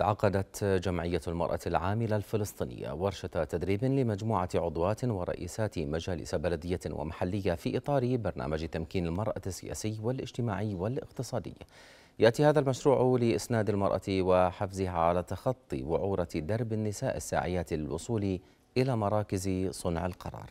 عقدت جمعية المرأة العاملة الفلسطينية ورشة تدريب لمجموعة عضوات ورئيسات مجالس بلدية ومحلية في إطار برنامج تمكين المرأة السياسي والاجتماعي والاقتصادي يأتي هذا المشروع لإسناد المرأة وحفزها على تخطي وعورة درب النساء الساعيات للوصول إلى مراكز صنع القرار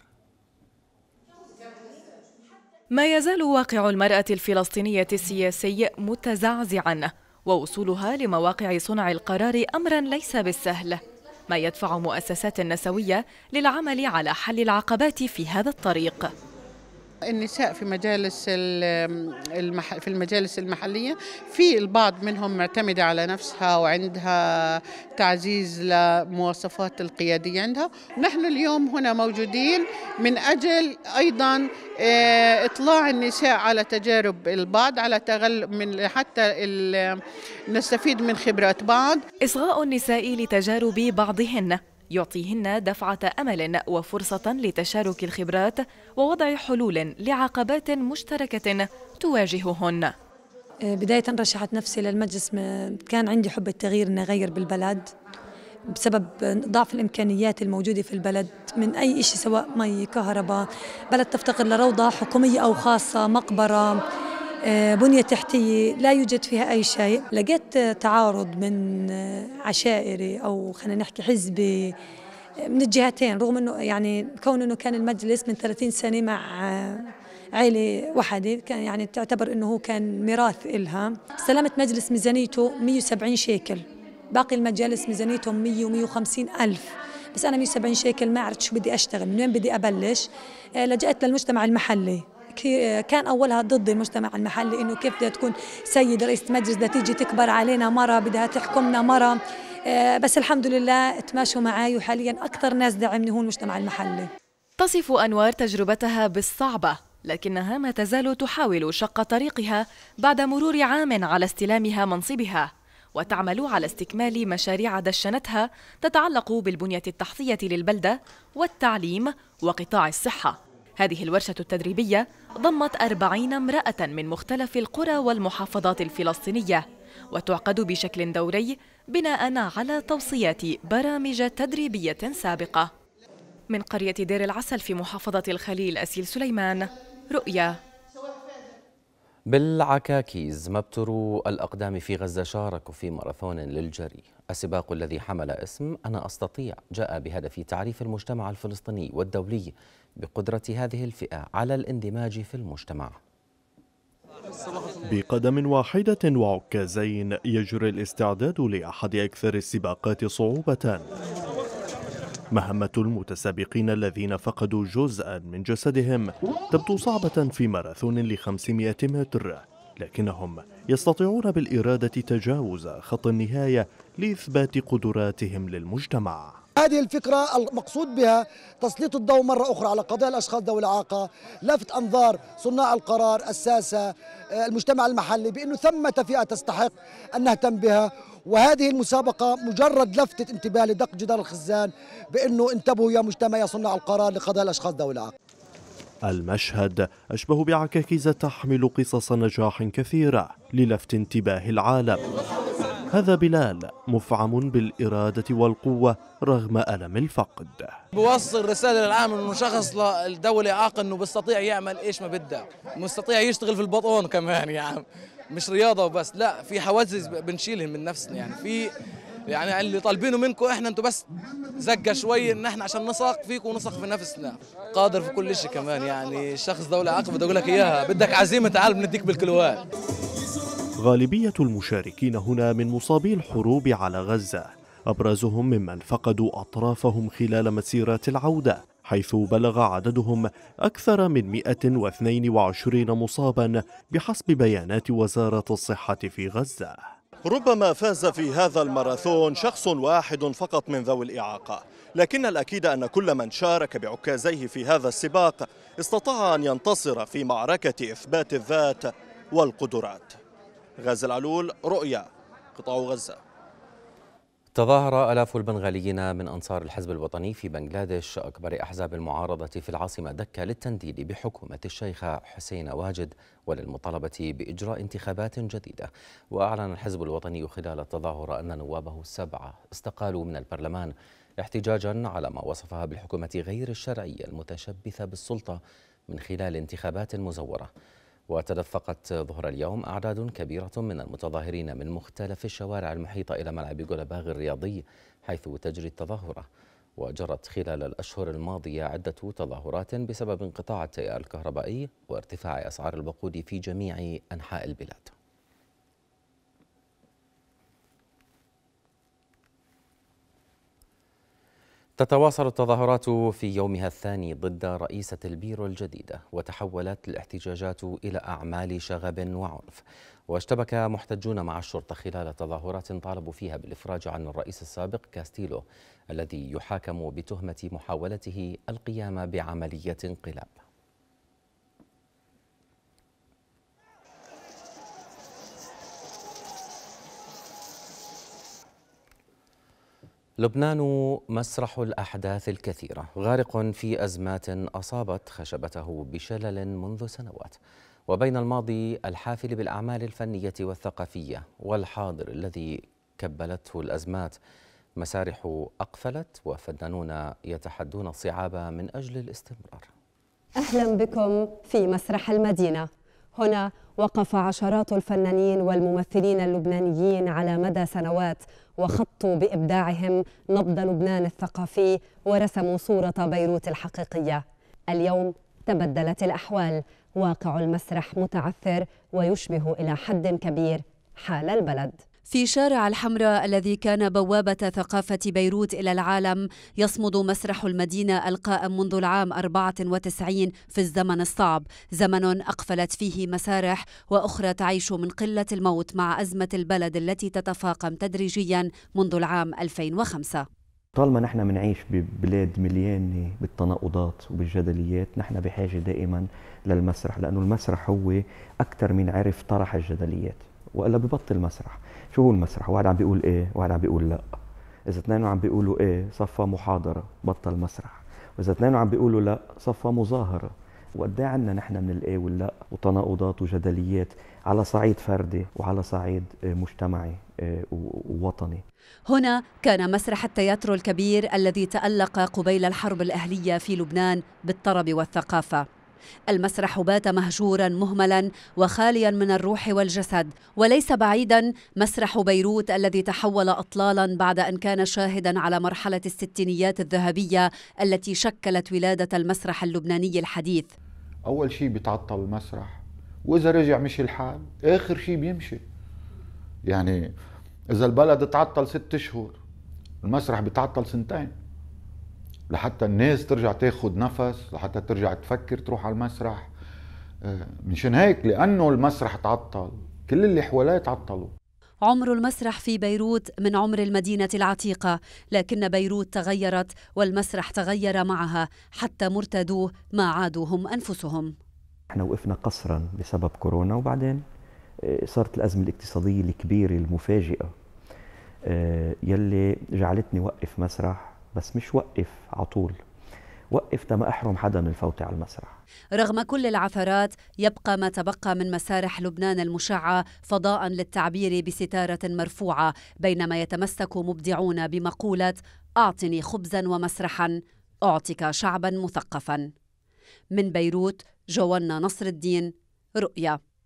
ما يزال واقع المرأة الفلسطينية السياسي متزعزعا ووصولها لمواقع صنع القرار أمرا ليس بالسهل ما يدفع مؤسسات نسويه للعمل على حل العقبات في هذا الطريق النساء في مجالس المح... في المجالس المحليه في البعض منهم معتمده على نفسها وعندها تعزيز لمواصفات القياديه عندها نحن اليوم هنا موجودين من اجل ايضا آه، اطلاع النساء على تجارب البعض على تغل من حتى ال... نستفيد من خبرات بعض اصغاء النساء لتجارب بعضهن يعطيهن دفعة أمل وفرصة لتشارك الخبرات ووضع حلول لعقبات مشتركة تواجههن أه، بداية رشحت نفسي للمجلس كان عندي حب التغيير أن أغير بالبلد بسبب ضعف الامكانيات الموجوده في البلد من اي شيء سواء مي كهرباء بلد تفتقر لروضه حكوميه او خاصه مقبره آه، بنية تحتية لا يوجد فيها أي شيء لقيت تعارض من آه، عشائري أو خلينا نحكي حزبي آه، من الجهتين رغم أنه يعني كون أنه كان المجلس من 30 سنة مع عائلة وحدة كان يعني تعتبر أنه هو كان ميراث إلها استلمت مجلس ميزانيته 170 شيكل باقي المجالس ميزانيتهم 100 و150 ألف بس أنا 170 شيكل ما عرفت شو بدي أشتغل من وين بدي أبلش لجأت للمجتمع المحلي كان اولها ضد المجتمع المحلي انه كيف بدها تكون سيد رئيسه مجلس بدها تيجي تكبر علينا مره بدها تحكمنا مره آه، بس الحمد لله تماشوا معي وحاليا اكثر ناس دعمني هو المجتمع المحلي تصف انوار تجربتها بالصعبه لكنها ما تزال تحاول شق طريقها بعد مرور عام على استلامها منصبها وتعمل على استكمال مشاريع دشنتها تتعلق بالبنيه التحتيه للبلده والتعليم وقطاع الصحه هذه الورشة التدريبية ضمت أربعين امرأة من مختلف القرى والمحافظات الفلسطينية وتعقد بشكل دوري بناء على توصيات برامج تدريبية سابقة من قرية دير العسل في محافظة الخليل أسيل سليمان رؤيا بالعكاكيز مبتر الأقدام في غزة شاركوا في ماراثون للجري السباق الذي حمل اسم أنا أستطيع جاء بهدف تعريف المجتمع الفلسطيني والدولي بقدرة هذه الفئة على الاندماج في المجتمع بقدم واحدة وعكازين يجري الاستعداد لأحد أكثر السباقات صعوبة مهمة المتسابقين الذين فقدوا جزءا من جسدهم تبدو صعبة في ماراثون ل 500 متر لكنهم يستطيعون بالإرادة تجاوز خط النهاية لإثبات قدراتهم للمجتمع هذه الفكرة المقصود بها تسليط الضوء مرة أخرى على قضايا الأشخاص ذوي الإعاقة لفت أنظار صناع القرار الساسة آه، المجتمع المحلي بأنه ثمة فئة تستحق أن نهتم بها وهذه المسابقة مجرد لفتة انتباه لدق جدار الخزان بأنه انتبهوا يا مجتمع يا صناع القرار لقضايا الأشخاص ذوي الإعاقة المشهد أشبه بعكاكيز تحمل قصص نجاح كثيرة للفت انتباه العالم هذا بلال مفعم بالإرادة والقوة رغم ألم الفقد بوصل رسالة للعام أنه شخص الدولة عاق أنه بيستطيع يعمل إيش ما بده مستطيع يشتغل في البطون كمان يا عم مش رياضة وبس لا في حواجز بنشيلهم من نفسنا يعني في يعني اللي طالبينه منكم احنا انتم بس زقه شوي ان احنا عشان نثق فيكم ونثق في نفسنا قادر في كل شيء كمان يعني شخص دوله عقب بدي اقول لك اياها بدك عزيمه تعال بنديك بالكلوات غالبية المشاركين هنا من مصابي الحروب على غزة أبرزهم ممن فقدوا أطرافهم خلال مسيرات العودة حيث بلغ عددهم أكثر من 122 مصابا بحسب بيانات وزارة الصحة في غزة ربما فاز في هذا الماراثون شخص واحد فقط من ذوي الإعاقة لكن الأكيد أن كل من شارك بعكازيه في هذا السباق استطاع أن ينتصر في معركة إثبات الذات والقدرات غازي العلول رؤيا قطاع غزة تظاهر آلاف البنغاليين من أنصار الحزب الوطني في بنغلاديش أكبر أحزاب المعارضة في العاصمة دكة للتنديد بحكومة الشيخ حسين واجد وللمطالبة بإجراء انتخابات جديدة وأعلن الحزب الوطني خلال التظاهر أن نوابه السبعة استقالوا من البرلمان احتجاجا على ما وصفها بالحكومة غير الشرعية المتشبثة بالسلطة من خلال انتخابات مزورة وتدفقت ظهر اليوم أعداد كبيرة من المتظاهرين من مختلف الشوارع المحيطة إلى ملعب جلباغ الرياضي حيث تجري التظاهرة وجرت خلال الأشهر الماضية عدة تظاهرات بسبب انقطاع التيار الكهربائي وارتفاع أسعار الوقود في جميع أنحاء البلاد تتواصل التظاهرات في يومها الثاني ضد رئيسة البيرو الجديدة وتحولت الاحتجاجات إلى أعمال شغب وعنف واشتبك محتجون مع الشرطة خلال تظاهرات طالبوا فيها بالإفراج عن الرئيس السابق كاستيلو الذي يحاكم بتهمة محاولته القيام بعملية انقلاب لبنان مسرح الأحداث الكثيرة غارق في أزمات أصابت خشبته بشلل منذ سنوات وبين الماضي الحافل بالأعمال الفنية والثقافية والحاضر الذي كبلته الأزمات مسارح أقفلت وفنانون يتحدون الصعاب من أجل الاستمرار أهلا بكم في مسرح المدينة هنا وقف عشرات الفنانين والممثلين اللبنانيين على مدى سنوات وخطوا بإبداعهم نبض لبنان الثقافي ورسموا صورة بيروت الحقيقية اليوم تبدلت الأحوال واقع المسرح متعثر ويشبه إلى حد كبير حال البلد في شارع الحمراء الذي كان بوابة ثقافة بيروت إلى العالم يصمد مسرح المدينة القائم منذ العام 94 في الزمن الصعب زمن أقفلت فيه مسارح وأخرى تعيش من قلة الموت مع أزمة البلد التي تتفاقم تدريجيا منذ العام 2005 طالما نحن منعيش ببلاد مليانة بالتناقضات وبالجدليات نحن بحاجة دائما للمسرح لأنه المسرح هو أكثر من عرف طرح الجدليات وإلا ببطل مسرح شو هو المسرح واحد عم بيقول ايه واحد عم بيقول لا اذا اثنين عم بيقولوا ايه صفى محاضره بطل مسرح واذا اثنين عم بيقولوا لا صفى مظاهره وقد ايه عندنا نحن من الايه واللا وتناقضات وجدليات على صعيد فردي وعلى صعيد إيه، مجتمعي إيه، ووطني هنا كان مسرح التياترو الكبير الذي تألق قبيل الحرب الأهلية في لبنان بالطرب والثقافة المسرح بات مهجورا مهملا وخاليا من الروح والجسد وليس بعيدا مسرح بيروت الذي تحول اطلالا بعد ان كان شاهدا على مرحله الستينيات الذهبيه التي شكلت ولاده المسرح اللبناني الحديث اول شيء بيتعطل المسرح واذا رجع مشي الحال اخر شيء بيمشي يعني اذا البلد تعطل ست شهور المسرح بتعطل سنتين لحتى الناس ترجع تاخد نفس لحتى ترجع تفكر تروح على المسرح آه، منشان هيك لانه المسرح تعطل كل اللي حواليه تعطلوا عمر المسرح في بيروت من عمر المدينة العتيقة، لكن بيروت تغيرت والمسرح تغير معها حتى مرتدوه ما عادوا هم أنفسهم. احنا وقفنا قصرا بسبب كورونا وبعدين آه، صارت الأزمة الاقتصادية الكبيرة المفاجئة آه، يلي جعلتني وقف مسرح بس مش وقف على طول وقف تما أحرم حدا من الفوت على المسرح رغم كل العثرات يبقى ما تبقى من مسارح لبنان المشعة فضاء للتعبير بستارة مرفوعة بينما يتمسك مبدعون بمقولة أعطني خبزا ومسرحا أعطك شعبا مثقفا من بيروت جوانا نصر الدين رؤيا